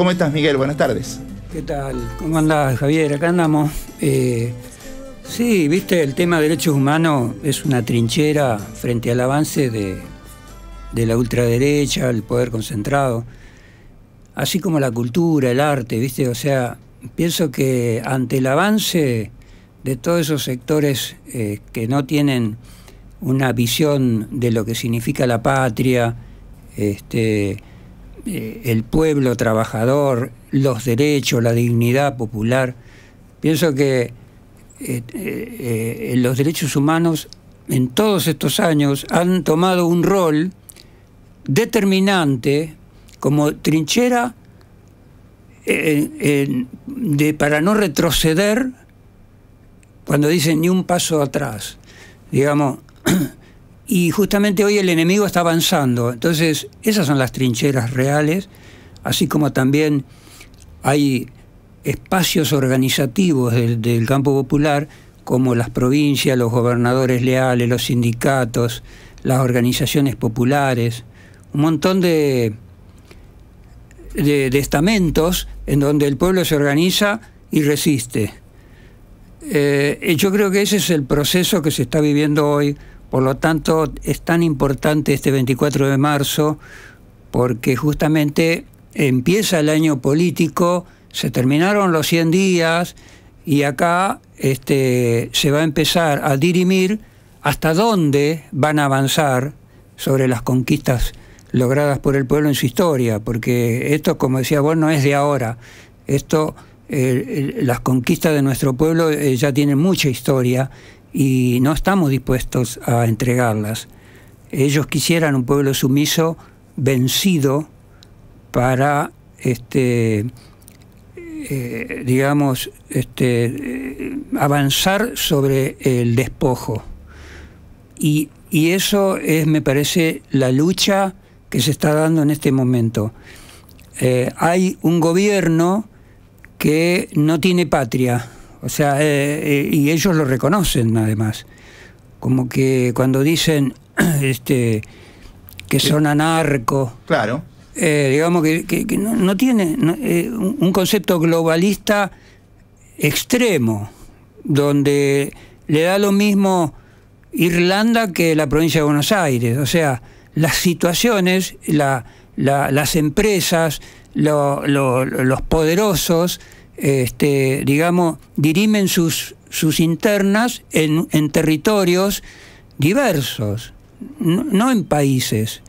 ¿Cómo estás, Miguel? Buenas tardes. ¿Qué tal? ¿Cómo andás, Javier? Acá andamos. Eh, sí, viste, el tema de derechos humanos es una trinchera frente al avance de, la ultraderecha, el poder concentrado, así como la cultura, el arte, viste, o sea, pienso que ante el avance de todos esos sectores eh, que no tienen una visión de lo que significa la patria, este, eh, el pueblo trabajador, los derechos, la dignidad popular. Pienso que eh, eh, los derechos humanos en todos estos años han tomado un rol determinante como trinchera de, para no retroceder cuando dicen ni un paso atrás. Digamos, Y justamente hoy el enemigo está avanzando. Entonces, esas son las trincheras reales, así como también hay espacios organizativos del, campo popular, como las provincias, los gobernadores leales, los sindicatos, las organizaciones populares, un montón de, de, estamentos en donde el pueblo se organiza y resiste. Eh, yo creo que ese es el proceso que se está viviendo hoy por lo tanto, es tan importante este 24 de marzo porque justamente empieza el año político, se terminaron los 100 días y acá este, se va a empezar a dirimir hasta dónde van a avanzar sobre las conquistas logradas por el pueblo en su historia, porque esto, como decía vos, no es de ahora. Esto, eh, eh, las conquistas de nuestro pueblo eh, ya tienen mucha historia y no estamos dispuestos a entregarlas. Ellos quisieran un pueblo sumiso, vencido, para, este, eh, digamos, este, eh, avanzar sobre el despojo. Y, eso es, me parece, la lucha que se está dando en este momento. Eh, hay un gobierno que no tiene patria, o sea, eh, eh, y ellos lo reconocen además. Como que cuando dicen este, que son anarcos. Claro. Eh, digamos que, no, tiene un concepto globalista extremo, donde le da lo mismo Irlanda que la provincia de Buenos Aires. O sea, las situaciones, las empresas, los poderosos, este, digamos, dirimen sus, sus internas en, en territorios diversos, no, en países.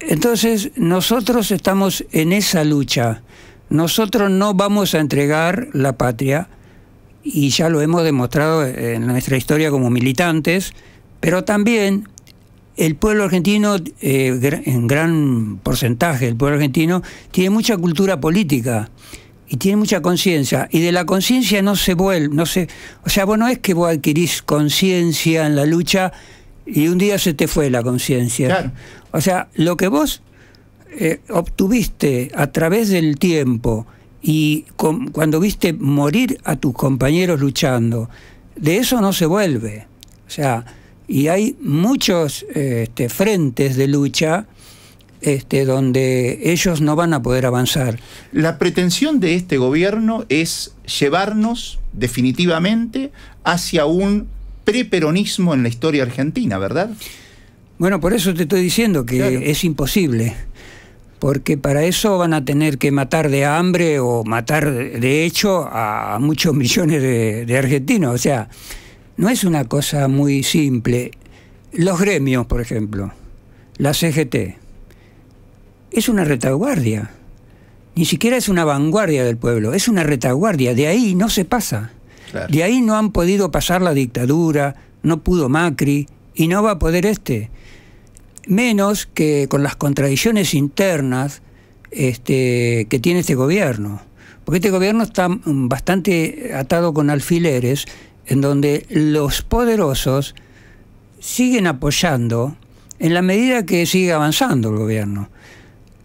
Entonces, nosotros estamos en esa lucha. Nosotros no vamos a entregar la patria, y ya lo hemos demostrado en nuestra historia como militantes, pero también el pueblo argentino, eh, en gran porcentaje, el pueblo argentino tiene mucha cultura política y tiene mucha conciencia. Y de la conciencia no se vuelve, no se, o sea, vos no es que vos adquirís conciencia en la lucha y un día se te fue la conciencia. O sea, lo que vos eh, obtuviste a través del tiempo y cuando viste morir a tus compañeros luchando, de eso no se vuelve. O sea, y hay muchos eh, este, frentes de lucha este, donde ellos no van a poder avanzar. La pretensión de este gobierno es llevarnos definitivamente hacia un preperonismo en la historia argentina, ¿verdad? Bueno, por eso te estoy diciendo que es imposible, porque para eso van a tener que matar de hambre o matar de hecho a muchos millones de argentinos. O sea, no es una cosa muy simple. Los gremios, por ejemplo, la CGT, es una retaguardia. Ni siquiera es una vanguardia del pueblo, es una retaguardia. De ahí no se pasa. De ahí no han podido pasar la dictadura, no pudo Macri y no va a poder este. Menos que con las contradicciones internas este, que tiene este gobierno. Porque este gobierno está mm, bastante atado con alfileres, en donde los poderosos siguen apoyando en la medida que sigue avanzando el gobierno.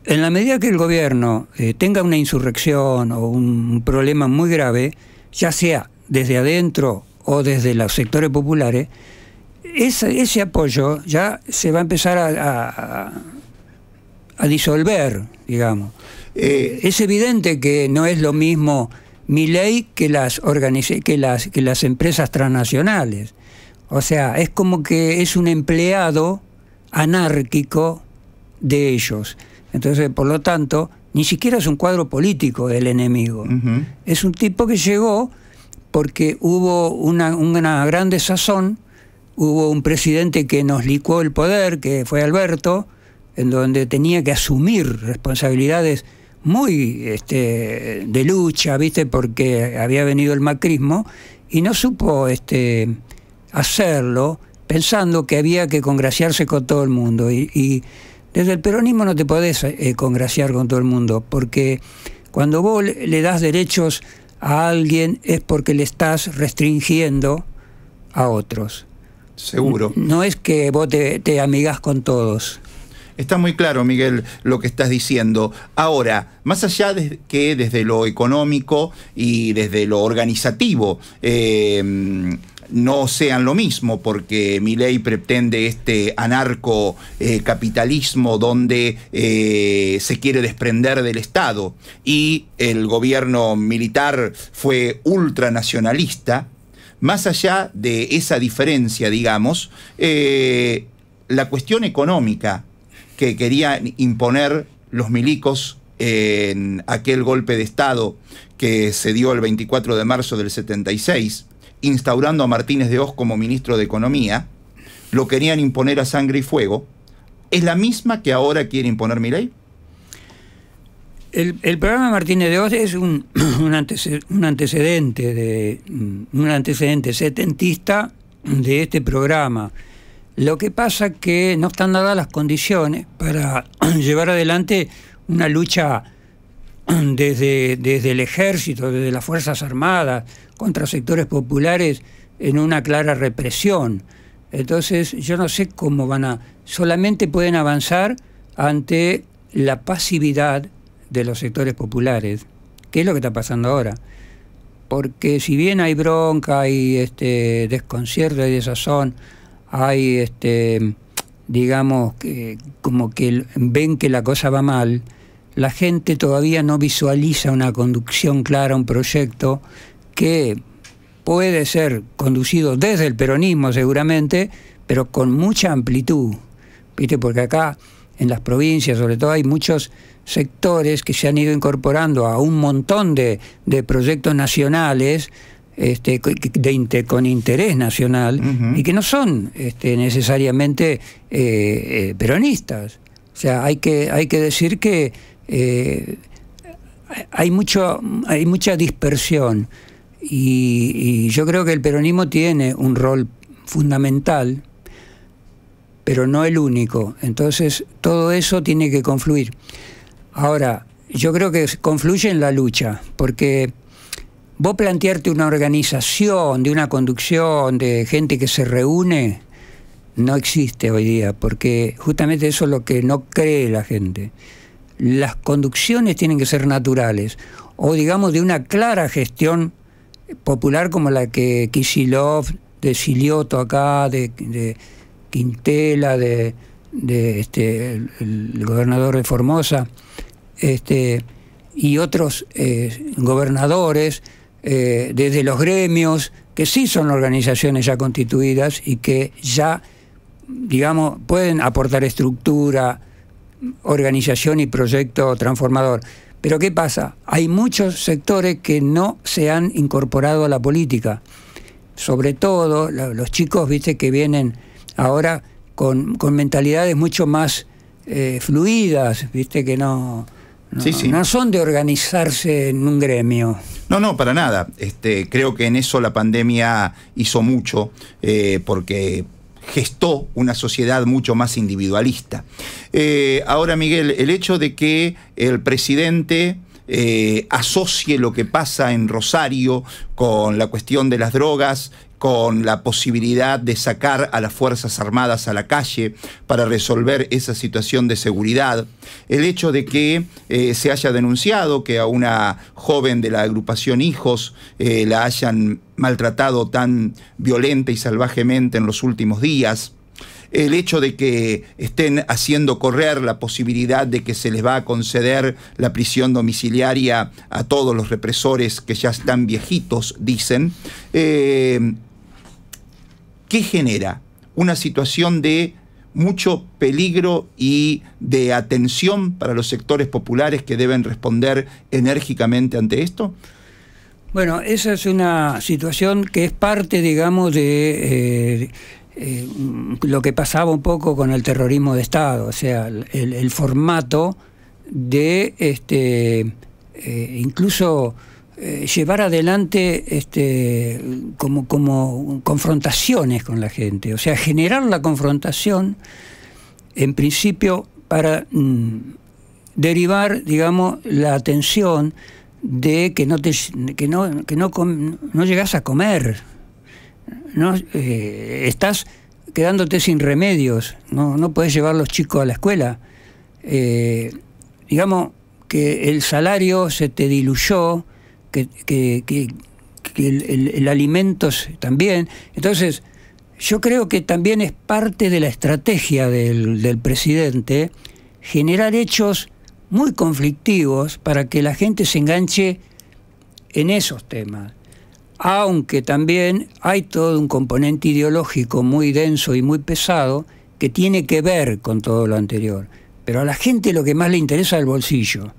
En la medida que el gobierno eh, tenga una insurrección o un problema muy grave, ya sea desde adentro o desde los sectores populares, ese, apoyo ya se va a empezar a, disolver, digamos. Eh, es evidente que no es lo mismo mi ley que las, que las empresas transnacionales. O sea, es como que es un empleado anárquico de ellos. Entonces, por lo tanto, ni siquiera es un cuadro político el enemigo. Es un tipo que llegó porque hubo una, gran desazón, hubo un presidente que nos licuó el poder, que fue Alberto, en donde tenía que asumir responsabilidades muy este, de lucha, ¿viste? Porque había venido el macrismo y no supo este, hacerlo pensando que había que congraciarse con todo el mundo. y desde el peronismo no te podés eh, eh, congraciar con todo el mundo, porque cuando vos le das derechos a alguien es porque le estás restringiendo a otros. Seguro. No es que vos te, amigas amigás con todos. Está muy claro, Miguel, lo que estás diciendo. Ahora, más allá de que desde lo económico y desde lo organizativo, eh, no sean lo mismo, porque mi ley pretende este anarco eh, capitalismo donde eh, se quiere desprender del Estado y el gobierno militar fue ultranacionalista, más allá de esa diferencia, digamos, eh, la cuestión económica que querían imponer los milicos en aquel golpe de Estado que se dio el 24 de marzo del 76, instaurando a Martínez de Oz como ministro de Economía, lo querían imponer a sangre y fuego, ¿es la misma que ahora quiere imponer mi El, el programa Martínez de Oz es un, antecedente de mm, un antecedente setentista de este programa. Lo que pasa que no están dadas las condiciones para llevar adelante una lucha desde, desde el ejército, desde las Fuerzas Armadas, contra sectores populares en una clara represión. Entonces yo no sé cómo van a... Solamente pueden avanzar ante la pasividad de los sectores populares, que es lo que está pasando ahora. Porque si bien hay bronca, hay este, desconcierto, hay desazón, hay, este, digamos, que, como que ven que la cosa va mal, la gente todavía no visualiza una conducción clara, un proyecto que puede ser conducido desde el peronismo seguramente, pero con mucha amplitud. ¿Viste? Porque acá en las provincias sobre todo hay muchos sectores que se han ido incorporando a un montón de, proyectos nacionales este, de con interés nacional y que no son este, necesariamente eh, eh, peronistas. O sea, hay que, hay que decir que eh, hay, hay mucha dispersión y, y, yo creo que el peronismo tiene un rol fundamental, pero no el único. Entonces todo eso tiene que confluir. Ahora, yo creo que confluye en la lucha, porque vos plantearte una organización, de una conducción, de gente que se reúne, no existe hoy día, porque justamente eso es lo que no cree la gente las conducciones tienen que ser naturales o digamos de una clara gestión popular como la que Kisilov, de Silioto acá, de, Quintela, de, este, el, gobernador de Formosa, este, y otros eh, gobernadores, eh, desde los gremios, que sí son organizaciones ya constituidas y que ya, digamos, pueden aportar estructura, organización y proyecto transformador. Pero ¿qué pasa? Hay muchos sectores que no se han incorporado a la política. Sobre todo los chicos, viste, que vienen ahora con, mentalidades mucho más eh, fluidas, viste, que no, son de organizarse en un gremio. No, no, para nada. Este, creo que en eso la pandemia hizo mucho, eh, porque gestó una sociedad mucho más individualista. Eh, ahora, Miguel, el hecho de que el presidente eh, asocie lo que pasa en Rosario con la cuestión de las drogas, con la posibilidad de sacar a las Fuerzas Armadas a la calle para resolver esa situación de seguridad, el hecho de que eh, se haya denunciado que a una joven de la agrupación Hijos eh, la hayan maltratado tan violenta y salvajemente en los últimos días, el hecho de que estén haciendo correr la posibilidad de que se les va a conceder la prisión domiciliaria a todos los represores que ya están viejitos, dicen. Eh, ¿qué genera? Una situación de mucho peligro y de atención para los sectores populares que deben responder enérgicamente ante esto? Bueno, esa es una situación que es parte, digamos, de... Eh, eh, lo que pasaba un poco con el terrorismo de Estado, o sea, el, formato de este eh, incluso eh, llevar adelante este, como, confrontaciones con la gente, o sea, generar la confrontación en principio para mm, derivar, digamos, la atención de que no, te, no, no llegas a comer, eh, estás quedándote sin remedios, no, no puedes llevar los chicos a la escuela. Eh, digamos que el salario se te diluyó, que, el, el, alimento también. Entonces, yo creo que también es parte de la estrategia del, presidente generar hechos muy conflictivos para que la gente se enganche en esos temas. Aunque también hay todo un componente ideológico muy denso y muy pesado que tiene que ver con todo lo anterior. Pero a la gente lo que más le interesa es el bolsillo.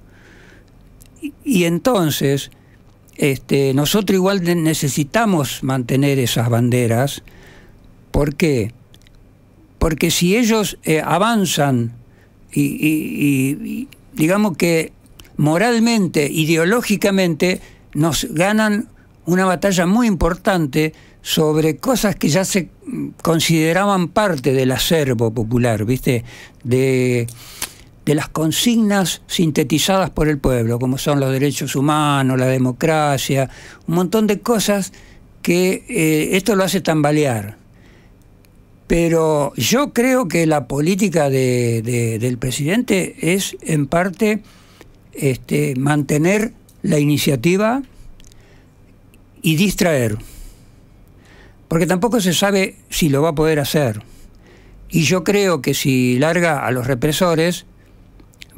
y entonces este, nosotros igual necesitamos mantener esas banderas. ¿Por qué? Porque si ellos eh, avanzan y, y digamos que moralmente, ideológicamente, nos ganan una batalla muy importante sobre cosas que ya se consideraban parte del acervo popular, ¿viste? De de las consignas sintetizadas por el pueblo, como son los derechos humanos, la democracia, un montón de cosas que eh, esto lo hace tambalear. Pero yo creo que la política del presidente es en parte este, mantener la iniciativa y distraer, porque tampoco se sabe si lo va a poder hacer. Y yo creo que si larga a los represores,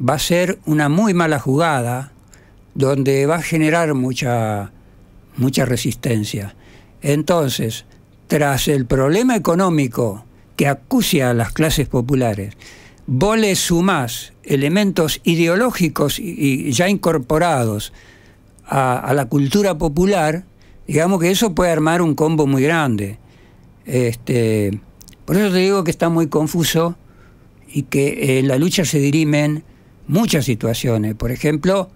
va a ser una muy mala jugada donde va a generar mucha, mucha resistencia. Entonces, tras el problema económico que acucia a las clases populares, vos le sumás elementos ideológicos y, ya incorporados a, la cultura popular, digamos que eso puede armar un combo muy grande. Este, por eso te digo que está muy confuso y que en eh, la lucha se dirimen muchas situaciones. Por ejemplo,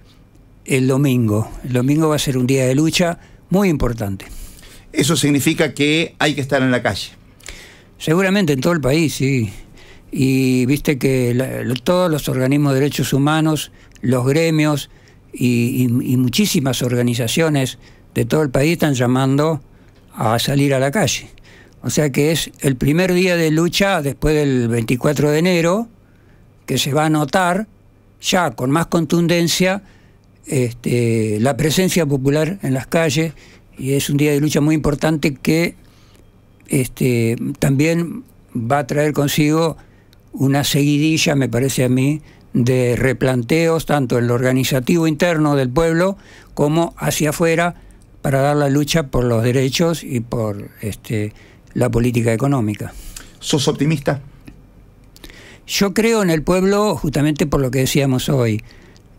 el domingo. El domingo va a ser un día de lucha muy importante. Eso significa que hay que estar en la calle. Seguramente en todo el país, sí. Y viste que todos los organismos de derechos humanos, los gremios y, y muchísimas organizaciones de todo el país están llamando a salir a la calle. O sea que es el primer día de lucha después del 24 de enero que se va a notar ya con más contundencia este, la presencia popular en las calles y es un día de lucha muy importante que este, también va a traer consigo una seguidilla, me parece a mí, de replanteos tanto en lo organizativo interno del pueblo como hacia afuera para dar la lucha por los derechos y por este, la política económica. ¿Sos optimista? Yo creo en el pueblo justamente por lo que decíamos hoy.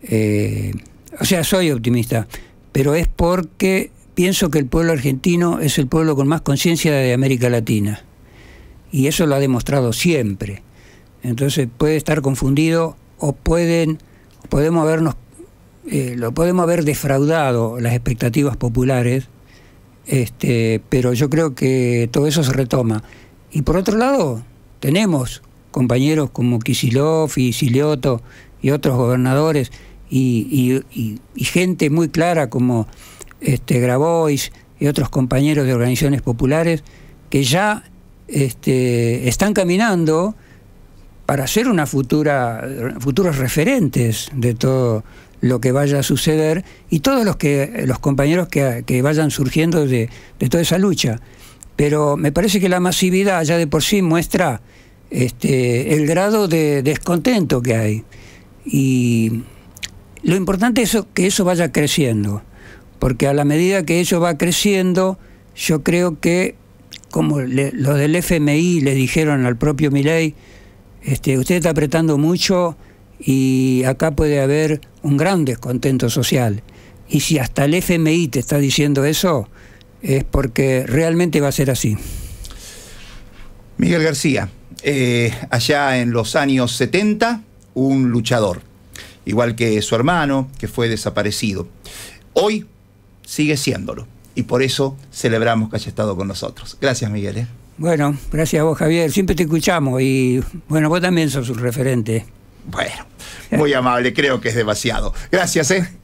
Eh, o sea, soy optimista, pero es porque pienso que el pueblo argentino es el pueblo con más conciencia de América Latina. Y eso lo ha demostrado siempre. Entonces puede estar confundido o pueden, podemos habernos, eh, lo podemos haber defraudado las expectativas populares, este, pero yo creo que todo eso se retoma. Y por otro lado, tenemos compañeros como Kisilov y Silioto y otros gobernadores y, gente muy clara como este, Grabois y otros compañeros de organizaciones populares que ya este, están caminando para ser una futura, futuros referentes de todo lo que vaya a suceder y todos los, que, los compañeros que, vayan surgiendo de, de toda esa lucha. Pero me parece que la masividad ya de por sí muestra este, el grado de descontento que hay. Y lo importante es que eso vaya creciendo, porque a la medida que eso va creciendo, yo creo que, como los del FMI le dijeron al propio Miley, este, usted está apretando mucho y acá puede haber un gran descontento social. Y si hasta el FMI te está diciendo eso, es porque realmente va a ser así. Miguel García, eh, allá en los años 70, un luchador, igual que su hermano, que fue desaparecido. Hoy sigue siéndolo y por eso celebramos que haya estado con nosotros. Gracias, Miguel. ¿eh? Bueno, gracias a vos, Javier. Siempre te escuchamos y bueno, vos también sos un referente. Bueno, muy amable, creo que es demasiado. Gracias, ¿eh?